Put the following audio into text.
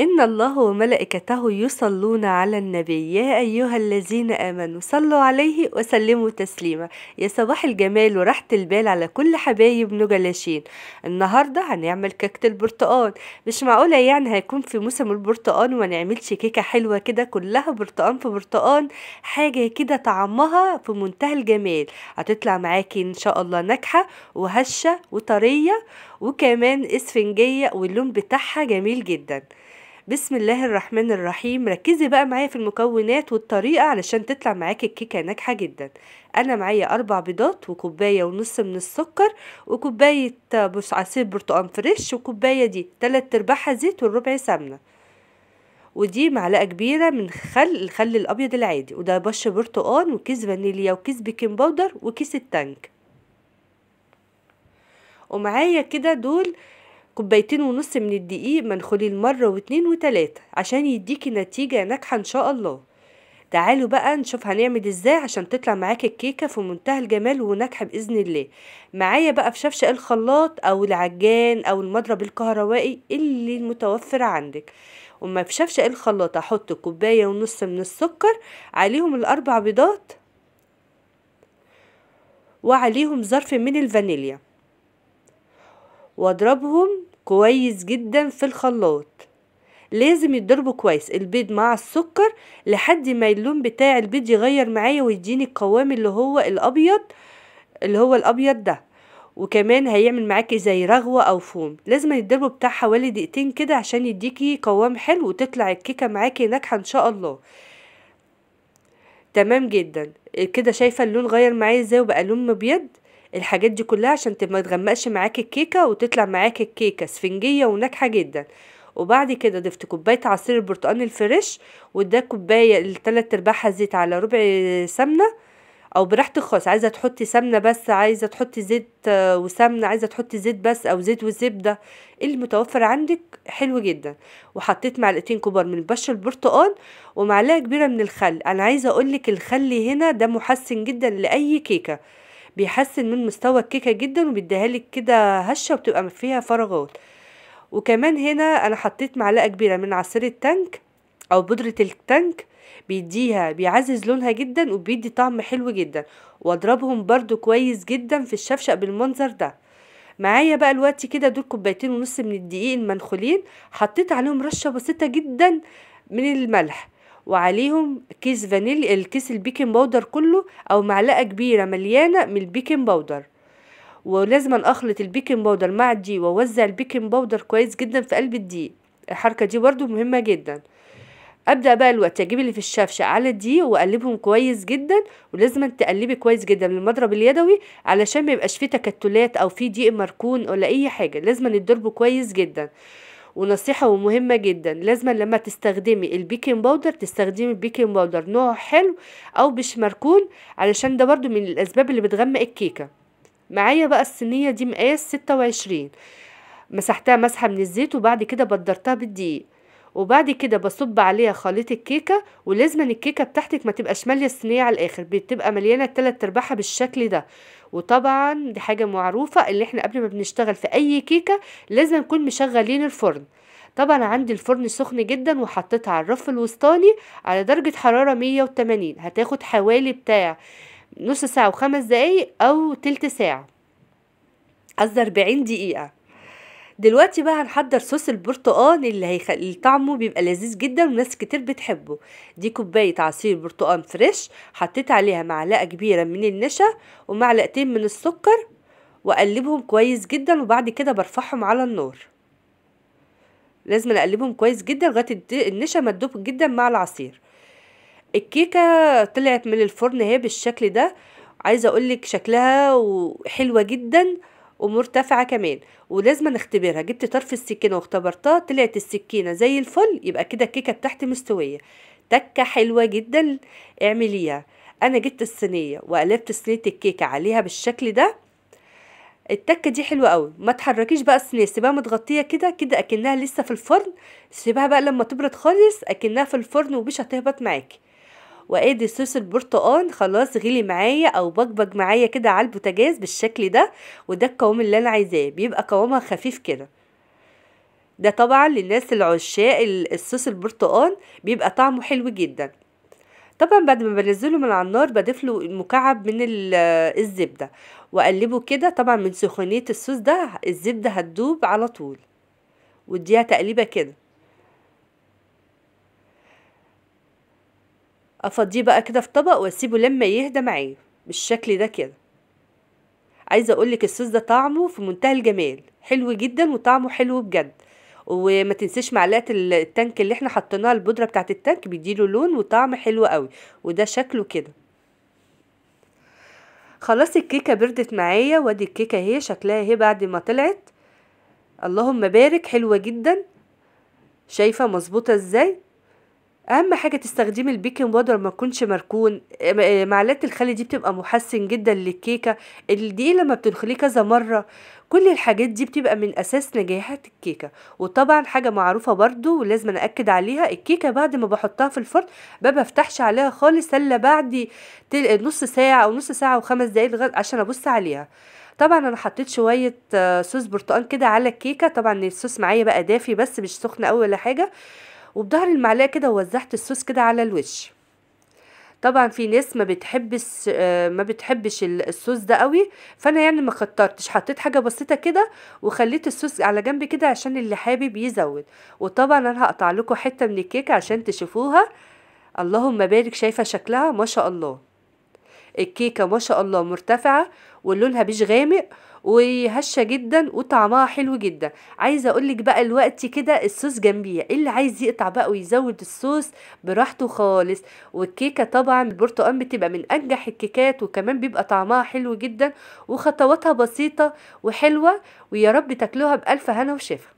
إن الله وملائكته يصلون على النبي يا أيها الذين آمنوا صلوا عليه وسلموا تسليما يا صباح الجمال وراحة البال على كل حبايب نجلاشين النهاردة هنعمل كيكة البرتقال مش معقولة يعني هيكون في موسم البرتقال ونعملش كيكة حلوة كده كلها برتقان في برتقان حاجة كده طعمها في منتهى الجمال هتطلع معاكي إن شاء الله ناجحة وهشة وطرية وكمان اسفنجية واللون بتاعها جميل جدا بسم الله الرحمن الرحيم ركزي بقى معايا في المكونات والطريقة علشان تطلع معاكي الكيكة ناجحة جدا انا معايا اربع بيضات وكوباية ونص من السكر وكوباية عصير برتقان فريش وكوباية دي تلات ارباعها زيت والربع سمنة ودي معلقه كبيره من خل الخل الابيض العادي وده بش برتقان وكيس فانيليا وكيس بيكنج باودر وكيس التانك ومعايا كده دول كوبايتين ونص من الدقيق منخولين مرة واتنين وتلاتة عشان يديكي نتيجة ناجحة ان شاء الله تعالوا بقى نشوف هنعمل ازاي عشان تطلع معاك الكيكة في منتهى الجمال وناجحة بإذن الله معايا بقى في شفشق الخلاط او العجان او المضرب الكهربائي اللي متوفر عندك وما في شفشق الخلاط احط كوباية ونص من السكر عليهم الاربع بيضات وعليهم ظرف من الفانيليا واضربهم كويس جدا في الخلاط لازم يتضربوا كويس البيض مع السكر لحد ما اللون بتاع البيض يغير معايا ويديني القوام اللي هو الابيض اللي هو الابيض ده وكمان هيعمل معاكي زي رغوة او فوم لازم يتضربوا بتاع حوالي دقيقتين كده عشان يديكي قوام حلو وتطلع الكيكة معاكي ناجحة ان شاء الله تمام جدا كده شايفة اللون غير معايا ازاي وبقى لون مبيض الحاجات دي كلها عشان ما تغمقش معاك الكيكه وتطلع معاك الكيكه سفنجيه وناجحه جدا وبعد كده ضفت كوبايه عصير البرتقال الفريش وده كوبايه التلات ارباعها زيت على ربع سمنه او براحتك خالص عايزه تحطي سمنه بس عايزه تحطي زيت آه، وسمنه عايزه تحطي زيت بس او زيت وزبده المتوفر عندك حلو جدا وحطيت معلقتين كبار من بشر البرتقال ومعلقه كبيره من الخل انا عايزه اقولك الخل هنا ده محسن جدا لاي كيكه بيحسن من مستوى الكيكه جدا وبيديها لك كده هشه وبتبقى فيها فراغات وكمان هنا انا حطيت معلقه كبيره من عصير التانك او بودره التانك بيديها بيعزز لونها جدا وبيدي طعم حلو جدا واضربهم برضو كويس جدا في الشفشق بالمنظر ده معايا بقى الوقت كده دول كوبايتين ونص من الدقيق المنخولين حطيت عليهم رشه بسيطه جدا من الملح وعليهم كيس فانيليا الكيس البيكنج باودر كله او معلقه كبيره مليانه من البيكنج باودر ولازم اخلط البيكنج باودر مع الدقيق واوزع البيكنج باودر كويس جدا في قلب الدقيق الحركه دي برده مهمه جدا ابدا بقى الوقت اجيب اللي في الشفشه على الدقيق واقلبهم كويس جدا ولازم تقلبي كويس جدا بالمضرب اليدوي علشان ما يبقاش فيه تكتلات او فيه دقيق مركون ولا اي حاجه لازم يتضربوا كويس جدا ونصيحة ومهمة جدا لازم لما تستخدمي البيكنج باودر تستخدمي البيكنج باودر نوع حلو او مش مركون علشان ده برضو من الاسباب اللي بتغمق الكيكة معايا بقى الصينية دي مقاس ستة وعشرين مسحتها مسحة من الزيت وبعد كده بدرتها بالدقيق وبعد كده بصب عليها خليط الكيكه ولازم الكيكه بتاعتك ما تبقاش ماليه الصينيه على الاخر بتبقى مليانه الثلاث ارباعها بالشكل ده وطبعا دي حاجه معروفه اللي احنا قبل ما بنشتغل في اي كيكه لازم نكون مشغلين الفرن طبعا عندي الفرن سخن جدا وحطيتها على الرف الوسطاني على درجه حراره 180 هتاخد حوالي بتاع نص ساعه وخمس دقايق او تلت ساعه قصدي 40 دقيقه دلوقتي بقى هنحضر صوص البرتقال اللي هيخلي طعمه بيبقى لذيذ جدا وناس كتير بتحبه دي كوبايه عصير برتقال فريش حطيت عليها معلقه كبيره من النشا ومعلقتين من السكر واقلبهم كويس جدا وبعد كده برفعهم على النار لازم اقلبهم كويس جدا لغايه النشا ما تدوب جدا مع العصير الكيكه طلعت من الفرن اهي بالشكل ده عايزه اقولك شكلها وحلوه جدا ومرتفعه كمان ولازم نختبرها جبت طرف السكينه واختبرتها طلعت السكينه زي الفل يبقى كده الكيكه بتاعتي مستويه تكه حلوه جدا اعمليها انا جبت الصينيه وقلبت صينيه الكيكه عليها بالشكل ده التكه دي حلوه قوي ما تحركيش بقى الصينيه سيبها متغطيه كده كده اكنها لسه في الفرن سيبها بقى لما تبرد خالص اكنها في الفرن ومش هتهبط معاكي وادي صوص البرتقال خلاص غلي معايا او بجبج معايا كده على البوتاجاز بالشكل ده وده القوام اللي انا عايزاه بيبقى قوامها خفيف كده ده طبعا للناس العشاق الصوص البرتقال بيبقى طعمه حلو جدا طبعا بعد ما بنزله من على النار بضيف له مكعب من الزبده واقلبه كده طبعا من سخونيه الصوص ده الزبده هتدوب على طول واديها تقليبه كده افضيه بقى كده في طبق واسيبه لما يهدى معايا بالشكل ده كده عايزه اقولك الصوص ده طعمه في منتهى الجمال حلو جدا وطعمه حلو بجد وما تنسيش معلقه التانك اللي احنا حطيناها البودره بتاعه التانك بيديله لون وطعم حلو قوي وده شكله كده خلاص الكيكه بردت معايا وادي الكيكه اهي شكلها اهي بعد ما طلعت اللهم بارك حلوه جدا شايفه مظبوطه ازاي اهم حاجه تستخدمي البيكنج بودر ما تكونش مركون آه، آه، معلقه الخل دي بتبقى محسن جدا للكيكه الدقيق لما بتنخليه كذا مره كل الحاجات دي بتبقى من اساس نجاحات الكيكه وطبعا حاجه معروفه برضو ولازم اكد عليها الكيكه بعد ما بحطها في الفرن ما بفتحش عليها خالص الا بعد نص ساعه او نص ساعه وخمس دقايق عشان ابص عليها طبعا انا حطيت شويه آه، صوص برتقال كده على الكيكه طبعا الصوص معايا بقى دافي بس مش سخن قوي ولا حاجه وبظهر المعلقه كده وزعت الصوص كده على الوش طبعا في ناس ما بتحبش آه، ما بتحبش الصوص ده قوي فانا يعني ما خطرتش حطيت حاجه بسيطه كده وخليت الصوص على جنب كده عشان اللي حابب يزود وطبعا انا هقطع لكم حته من الكيكه عشان تشوفوها اللهم بارك شايفه شكلها ما شاء الله الكيكه ما شاء الله مرتفعه ولونها بيج غامق وهشه جدا وطعمها حلو جدا عايزه اقول لك بقى الوقت كده الصوص جنبيه إيه اللي عايز يقطع بقى ويزود الصوص براحته خالص والكيكه طبعا البرتقال بتبقى من انجح الكيكات وكمان بيبقى طعمها حلو جدا وخطواتها بسيطه وحلوه ويا رب تاكلوها بالف هنا وشفا